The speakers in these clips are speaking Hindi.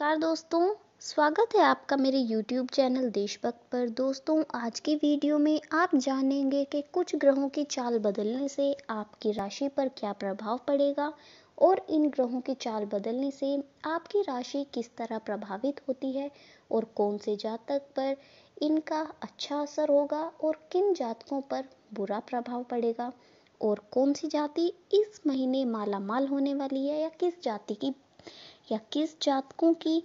नमस्कार दोस्तों स्वागत है आपका मेरे YouTube चैनल देशभक्त पर दोस्तों आज की वीडियो में आप जानेंगे कि कुछ ग्रहों की चाल बदलने से आपकी राशि पर क्या प्रभाव पड़ेगा और इन ग्रहों की चाल बदलने से आपकी राशि किस तरह प्रभावित होती है और कौन से जातक पर इनका अच्छा असर होगा और किन जातकों पर बुरा प्रभाव पड़ेगा और कौन सी जाति इस महीने मालामाल होने वाली है या किस जाति की या किस जातकों की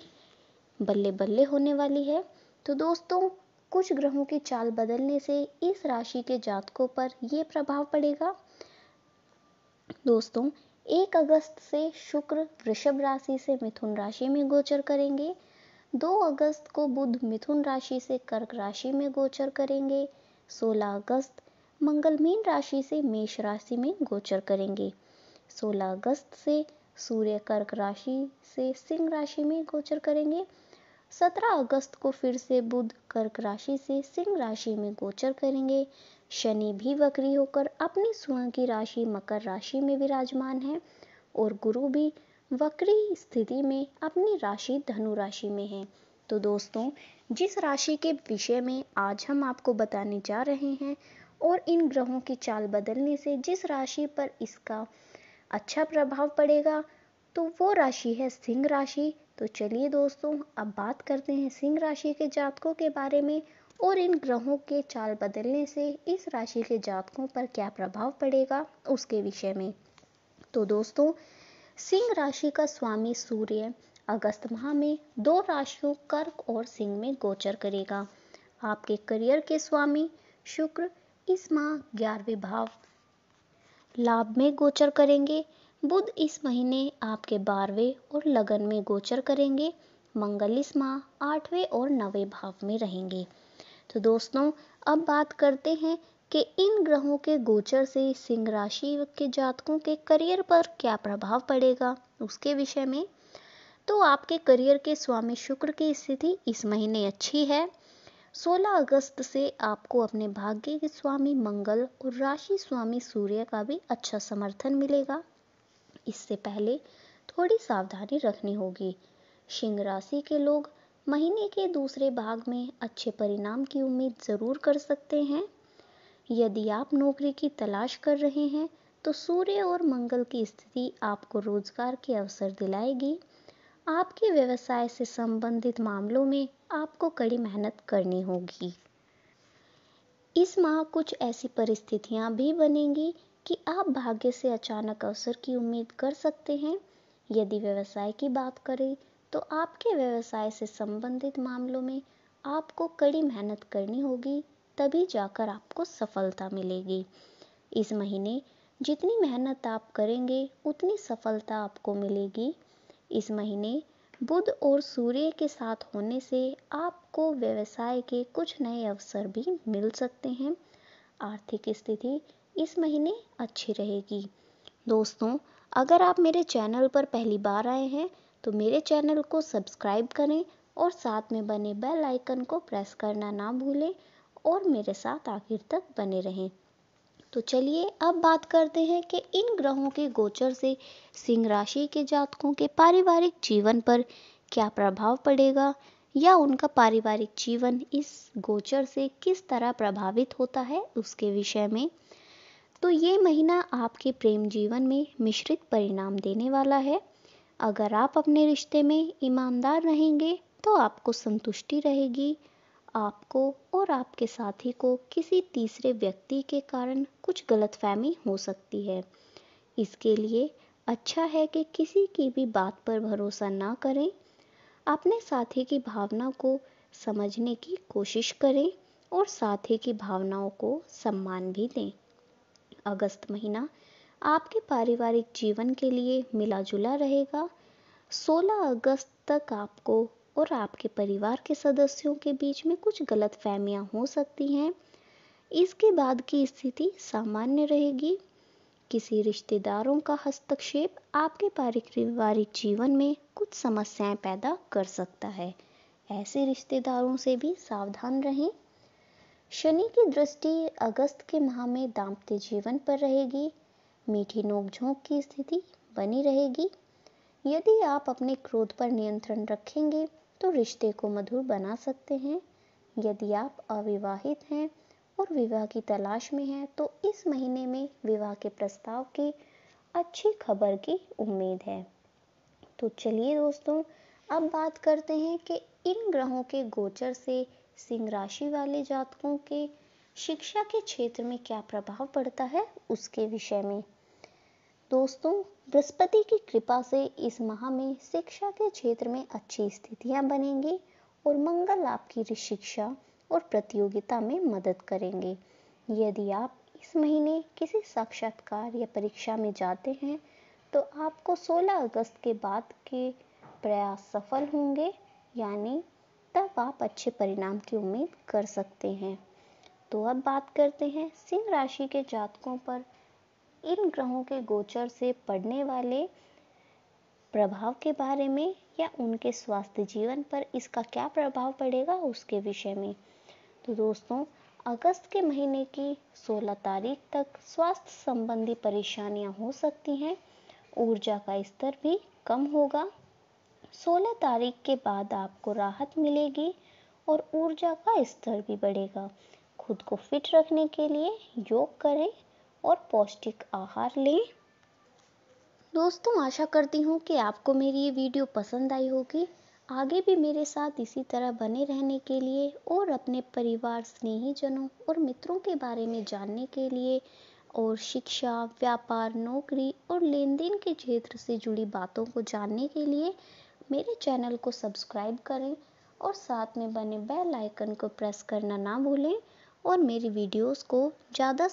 बल्ले बल्ले होने वाली है तो दोस्तों कुछ ग्रहों की चाल बदलने से इस राशि के जातकों पर यह प्रभाव पड़ेगा दोस्तों एक अगस्त से शुक्र वृषभ राशि से मिथुन राशि में गोचर करेंगे दो अगस्त को बुध मिथुन राशि से कर्क राशि में गोचर करेंगे 16 अगस्त मंगल मीन राशि से मेष राशि में गोचर करेंगे 16 अगस्त से सूर्य कर्क राशि से सिंह राशि में गोचर करेंगे 17 अगस्त को फिर से बुध कर्क राशि से सिंह राशि में गोचर करेंगे शनि भी वक्री होकर अपनी सुअ की राशि मकर राशि में विराजमान है और गुरु भी वक्री स्थिति में अपनी राशि धनु राशि में है तो दोस्तों जिस राशि के विषय में आज हम आपको बताने जा रहे हैं और इन ग्रहों की चाल बदलने से जिस राशि पर इसका अच्छा प्रभाव पड़ेगा तो वो राशि है सिंह राशि तो चलिए दोस्तों अब बात करते हैं सिंह राशि के जातकों के बारे में और इन ग्रहों के चाल बदलने से इस राशि के जातकों पर क्या प्रभाव पड़ेगा उसके विषय में तो दोस्तों सिंह राशि का स्वामी सूर्य अगस्त माह में दो राशियों कर्क और सिंह में गोचर करेगा आपके करियर के स्वामी शुक्र इस माह ग्यारहवें भाव लाभ में गोचर करेंगे बुध इस महीने आपके बारहवें और लगन में गोचर करेंगे मंगल इस माह आठवें और नवे भाव में रहेंगे तो दोस्तों अब बात करते हैं कि इन ग्रहों के गोचर से सिंह राशि के जातकों के करियर पर क्या प्रभाव पड़ेगा उसके विषय में तो आपके करियर के स्वामी शुक्र की स्थिति इस महीने अच्छी है 16 अगस्त से आपको अपने भाग्य के स्वामी मंगल और राशि स्वामी सूर्य का भी अच्छा समर्थन मिलेगा इससे पहले थोड़ी सावधानी रखनी होगी सिंह राशि के लोग महीने के दूसरे भाग में अच्छे परिणाम की उम्मीद ज़रूर कर सकते हैं यदि आप नौकरी की तलाश कर रहे हैं तो सूर्य और मंगल की स्थिति आपको रोजगार के अवसर दिलाएगी आपके व्यवसाय से संबंधित मामलों में आपको कड़ी मेहनत करनी होगी इस माह कुछ ऐसी परिस्थितियां भी बनेंगी कि आप भाग्य से अचानक अवसर की उम्मीद कर सकते हैं यदि व्यवसाय की बात करें तो आपके व्यवसाय से संबंधित मामलों में आपको कड़ी मेहनत करनी होगी तभी जाकर आपको सफलता मिलेगी इस महीने जितनी मेहनत आप करेंगे उतनी सफलता आपको मिलेगी इस महीने बुध और सूर्य के साथ होने से आपको व्यवसाय के कुछ नए अवसर भी मिल सकते हैं आर्थिक स्थिति इस महीने अच्छी रहेगी दोस्तों अगर आप मेरे चैनल पर पहली बार आए हैं तो मेरे चैनल को सब्सक्राइब करें और साथ में बने बेल आइकन को प्रेस करना ना भूलें और मेरे साथ आखिर तक बने रहें तो चलिए अब बात करते हैं कि इन ग्रहों के गोचर से सिंह राशि के जातकों के पारिवारिक जीवन पर क्या प्रभाव पड़ेगा या उनका पारिवारिक जीवन इस गोचर से किस तरह प्रभावित होता है उसके विषय में तो ये महीना आपके प्रेम जीवन में मिश्रित परिणाम देने वाला है अगर आप अपने रिश्ते में ईमानदार रहेंगे तो आपको संतुष्टि रहेगी आपको और आपके साथी को किसी तीसरे व्यक्ति के कारण कुछ गलतफहमी हो सकती है इसके लिए अच्छा है कि किसी की भी बात पर भरोसा ना करें अपने साथी की भावना को समझने की कोशिश करें और साथी की भावनाओं को सम्मान भी दें अगस्त महीना आपके पारिवारिक जीवन के लिए मिला जुला रहेगा 16 अगस्त तक आपको और आपके परिवार के सदस्यों के बीच में कुछ गलत फहमियाँ हो सकती हैं इसके बाद की स्थिति सामान्य रहेगी किसी रिश्तेदारों का हस्तक्षेप आपके पारिवारिक जीवन में कुछ समस्याएं पैदा कर सकता है ऐसे रिश्तेदारों से भी सावधान रहें शनि की दृष्टि अगस्त के माह में दाम्पत्य जीवन पर रहेगी मीठी नोकझोंक की स्थिति बनी रहेगी यदि आप अपने क्रोध पर नियंत्रण रखेंगे तो रिश्ते को मधुर बना सकते हैं यदि आप अविवाहित हैं और विवाह की तलाश में हैं तो इस महीने में विवाह के प्रस्ताव की अच्छी खबर की उम्मीद है तो चलिए दोस्तों अब बात करते हैं कि इन ग्रहों के गोचर से सिंह राशि वाले जातकों के शिक्षा के क्षेत्र में क्या प्रभाव पड़ता है उसके विषय में दोस्तों बृहस्पति की कृपा से इस माह में शिक्षा के क्षेत्र में अच्छी स्थितियां बनेंगी और मंगल आपकी शिक्षा और प्रतियोगिता में मदद करेंगे यदि आप इस महीने किसी साक्षात्कार या परीक्षा में जाते हैं तो आपको 16 अगस्त के बाद के प्रयास सफल होंगे यानी तब आप अच्छे परिणाम की उम्मीद कर सकते हैं तो अब बात करते हैं सिंह राशि के जातकों पर इन ग्रहों के गोचर से पड़ने वाले प्रभाव के बारे में या उनके स्वास्थ्य जीवन पर इसका क्या प्रभाव पड़ेगा उसके विषय में तो दोस्तों अगस्त के महीने की 16 तारीख तक स्वास्थ्य संबंधी परेशानियां हो सकती हैं ऊर्जा का स्तर भी कम होगा 16 तारीख के बाद आपको राहत मिलेगी और ऊर्जा का स्तर भी बढ़ेगा खुद को फिट रखने के लिए योग करें और पौष्टिक आहार लें दोस्तों आशा करती हूँ कि आपको मेरी ये वीडियो पसंद आई होगी आगे भी मेरे साथ इसी तरह बने रहने के लिए और अपने परिवार स्नेहीजनों और मित्रों के बारे में जानने के लिए और शिक्षा व्यापार नौकरी और लेन देन के क्षेत्र से जुड़ी बातों को जानने के लिए मेरे चैनल को सब्सक्राइब करें और साथ में बने बेल आइकन को प्रेस करना ना भूलें और मेरी वीडियोस को ज़्यादा